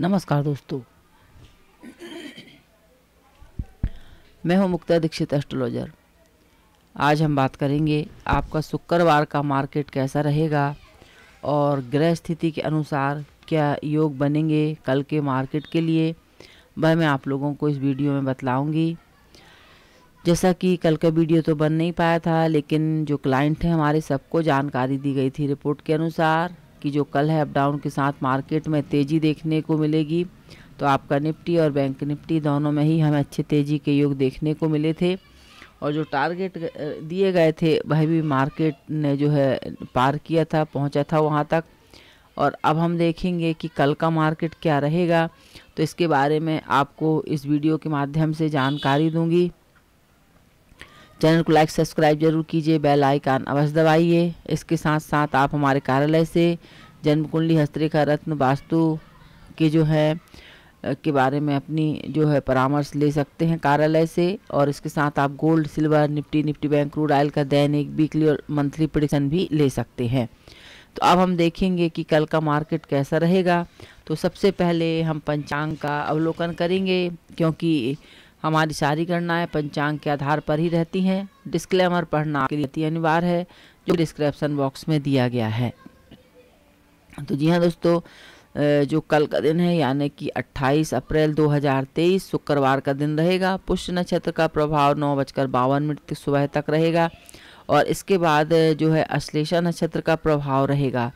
नमस्कार दोस्तों मैं हूं मुक्ता दीक्षित एस्ट्रोलॉजर आज हम बात करेंगे आपका शुक्रवार का मार्केट कैसा रहेगा और ग्रह स्थिति के अनुसार क्या योग बनेंगे कल के मार्केट के लिए वह मैं आप लोगों को इस वीडियो में बतलाऊंगी जैसा कि कल का वीडियो तो बन नहीं पाया था लेकिन जो क्लाइंट हैं हमारे सबको जानकारी दी गई थी रिपोर्ट के अनुसार कि जो कल है अप डाउन के साथ मार्केट में तेज़ी देखने को मिलेगी तो आपका निफ्टी और बैंक निफ्टी दोनों में ही हमें अच्छे तेज़ी के योग देखने को मिले थे और जो टारगेट दिए गए थे वह भी मार्केट ने जो है पार किया था पहुंचा था वहां तक और अब हम देखेंगे कि कल का मार्केट क्या रहेगा तो इसके बारे में आपको इस वीडियो के माध्यम से जानकारी दूंगी चैनल को लाइक सब्सक्राइब जरूर कीजिए बेल आइकान अवश्य दबाइए इसके साथ साथ आप हमारे कार्यालय से जन्म कुंडली हस्तरेखा रत्न वास्तु के जो है के बारे में अपनी जो है परामर्श ले सकते हैं कार्यालय से और इसके साथ आप gold silver Nifty Nifty bank crude oil का दैनिक वीकली और मंथली प्रोडिक्शन भी ले सकते हैं तो अब हम देखेंगे कि कल का मार्केट कैसा रहेगा तो सबसे पहले हम पंचांग का अवलोकन करेंगे क्योंकि हमारी सारी गणनाएं पंचांग के आधार पर ही रहती हैं डिस्क्लेमर पढ़ना के लिए अनिवार्य है जो डिस्क्रिप्शन बॉक्स में दिया गया है तो जी हाँ दोस्तों जो कल का दिन है यानी कि 28 अप्रैल 2023 शुक्रवार का दिन रहेगा पुष्य नक्षत्र का प्रभाव नौ बजकर बावन मिनट तक सुबह तक रहेगा और इसके बाद जो है अश्लेषा नक्षत्र का प्रभाव रहेगा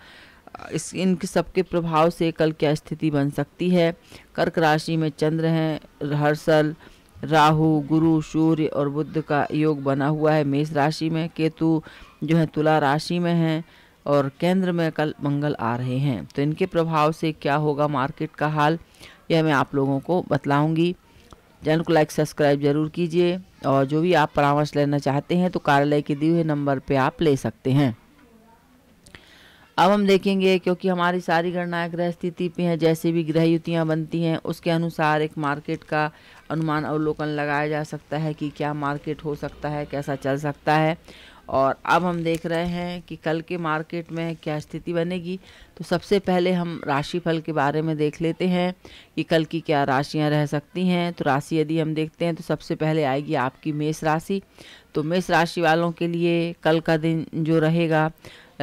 इस इन सबके प्रभाव से कल क्या स्थिति बन सकती है कर्क राशि में चंद्र हैं हर्षल राहु गुरु सूर्य और बुद्ध का योग बना हुआ है मेष राशि में केतु जो है तुला राशि में है और केंद्र में कल मंगल आ रहे हैं तो इनके प्रभाव से क्या होगा मार्केट का हाल यह मैं आप लोगों को बतलाऊंगी चैनल को लाइक सब्सक्राइब जरूर कीजिए और जो भी आप परामर्श लेना चाहते हैं तो कार्यालय के दिए हुए नंबर पर आप ले सकते हैं अब हम देखेंगे क्योंकि हमारी सारी गणनाएं ग्रह स्थिति पे हैं जैसे भी ग्रह युतियाँ बनती हैं उसके अनुसार एक मार्केट का अनुमान अवलोकन लगाया जा सकता है कि क्या मार्केट हो सकता है कैसा चल सकता है और अब हम देख रहे हैं कि कल के मार्केट में क्या स्थिति बनेगी तो सबसे पहले हम राशिफल के बारे में देख लेते हैं कि कल की क्या राशियां रह सकती हैं तो राशि यदि हम देखते हैं तो सबसे पहले आएगी आपकी मेष राशि तो मेष राशि वालों के लिए कल का दिन जो रहेगा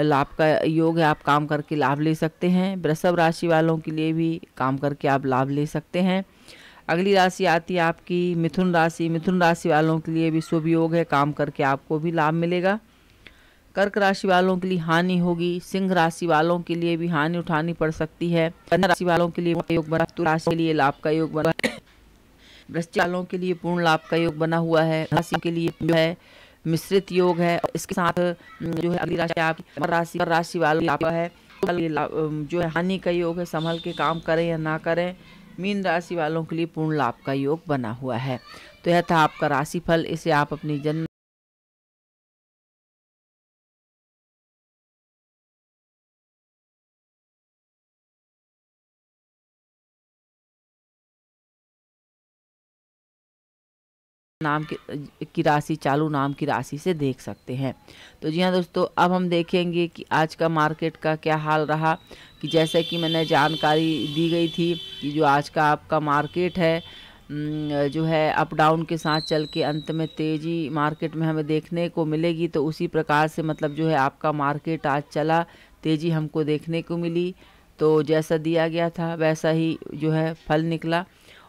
लाभ का योग है आप काम करके लाभ ले सकते हैं वृषभ राशि वालों के लिए भी काम करके आप लाभ ले सकते हैं अगली राशि आती है आपकी मिथुन राशि मिथुन राशि वालों के लिए भी शुभ योग है काम करके आपको भी लाभ मिलेगा कर्क राशि वालों के लिए हानि होगी सिंह राशि वालों के लिए भी हानि उठानी पड़ सकती है कन्या राशि वालों के लिए योग बना राशि के लिए लाभ का योग बना वृश्चिक वालों के लिए पूर्ण लाभ का योग बना हुआ है राशि के लिए है मिश्रित योग है इसके साथ जो है अगली राशि आपकी राशि मकर राशि वाली आपका है जो है हानि का योग है संभल के काम करें या ना करें मीन राशि वालों के लिए पूर्ण लाभ का योग बना हुआ है तो यह था आपका राशिफल इसे आप अपनी जन्म नाम की, की राशि चालू नाम की राशि से देख सकते हैं तो जी हाँ दोस्तों अब हम देखेंगे कि आज का मार्केट का क्या हाल रहा कि जैसे कि मैंने जानकारी दी गई थी कि जो आज का आपका मार्केट है जो है अप डाउन के साथ चल के अंत में तेज़ी मार्केट में हमें देखने को मिलेगी तो उसी प्रकार से मतलब जो है आपका मार्केट आज चला तेज़ी हमको देखने को मिली तो जैसा दिया गया था वैसा ही जो है फल निकला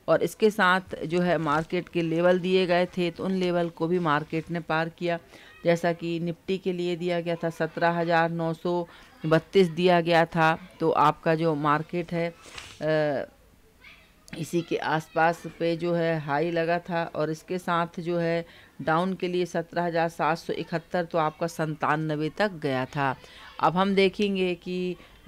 और इसके साथ जो है मार्केट के लेवल दिए गए थे तो उन लेवल को भी मार्केट ने पार किया जैसा कि निफ्टी के लिए दिया गया था सत्रह हज़ार नौ सौ बत्तीस दिया गया था तो आपका जो मार्केट है आ, इसी के आसपास पे जो है हाई लगा था और इसके साथ जो है डाउन के लिए सत्रह हज़ार सात सौ इकहत्तर तो आपका संतानवे तक गया था अब हम देखेंगे कि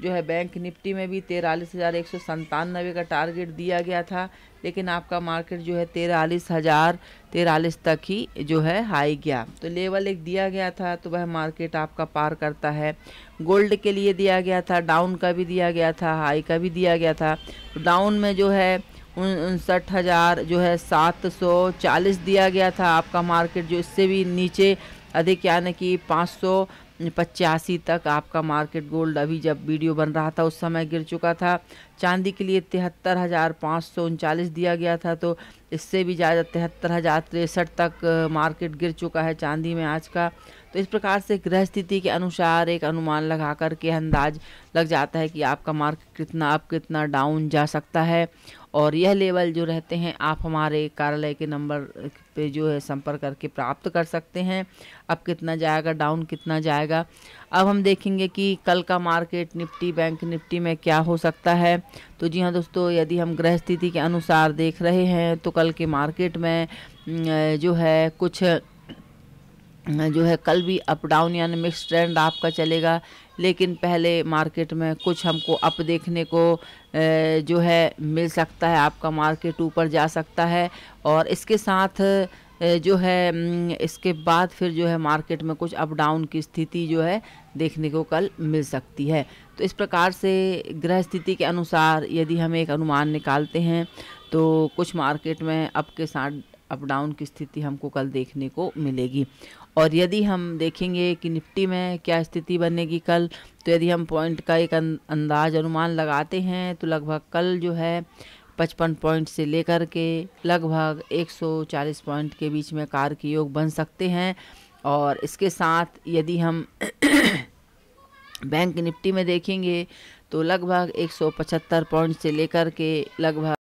जो है बैंक निफ्टी में भी तेरालीस हज़ार एक सौ संतानवे का टारगेट दिया गया था लेकिन आपका मार्केट जो है तेरालीस हज़ार तेरालीस तक ही जो है हाई गया तो लेवल एक दिया गया था तो वह मार्केट आपका पार करता है गोल्ड के लिए दिया गया था डाउन का भी दिया गया था हाई का भी दिया गया था तो डाउन में जो है उनसठ हज़ार जो है सात सौ चालीस दिया गया था आपका मार्केट जो इससे भी नीचे अधिक यानी कि पाँच सौ पचासी तक आपका मार्केट गोल्ड अभी जब वीडियो बन रहा था उस समय गिर चुका था चांदी के लिए तिहत्तर हज़ार पाँच सौ उनचालीस दिया गया था तो इससे भी ज़्यादा तिहत्तर हज़ार तिरसठ तक मार्केट गिर चुका है चांदी में आज का तो इस प्रकार से ग्रह स्थिति के अनुसार एक अनुमान लगा कर के अंदाज लग जाता है कि आपका मार्केट कितना अप कितना डाउन जा सकता है और यह लेवल जो रहते हैं आप हमारे कार्यालय के नंबर पे जो है संपर्क करके प्राप्त कर सकते हैं अब कितना जाएगा डाउन कितना जाएगा अब हम देखेंगे कि कल का मार्केट निफ्टी बैंक निफ्टी में क्या हो सकता है तो जी हाँ दोस्तों यदि हम ग्रह स्थिति के अनुसार देख रहे हैं तो कल के मार्केट में जो है कुछ जो है कल भी अप डाउन यानी मिक्स ट्रेंड आपका चलेगा लेकिन पहले मार्केट में कुछ हमको अप देखने को जो है मिल सकता है आपका मार्केट ऊपर जा सकता है और इसके साथ जो है इसके बाद फिर जो है मार्केट में कुछ अप डाउन की स्थिति जो है देखने को कल मिल सकती है तो इस प्रकार से ग्रह स्थिति के अनुसार यदि हम एक अनुमान निकालते हैं तो कुछ मार्केट में अप के साथ अप डाउन की स्थिति हमको कल देखने को मिलेगी और यदि हम देखेंगे कि निफ्टी में क्या स्थिति बनेगी कल तो यदि हम पॉइंट का एक अं-, अंदाज अनुमान लगाते हैं तो लगभग कल जो है पचपन पॉइंट से लेकर के लगभग 140 पॉइंट के बीच में कार के योग बन सकते हैं और इसके साथ यदि हम बैंक निफ्टी में देखेंगे तो लगभग एक पॉइंट से लेकर के लगभग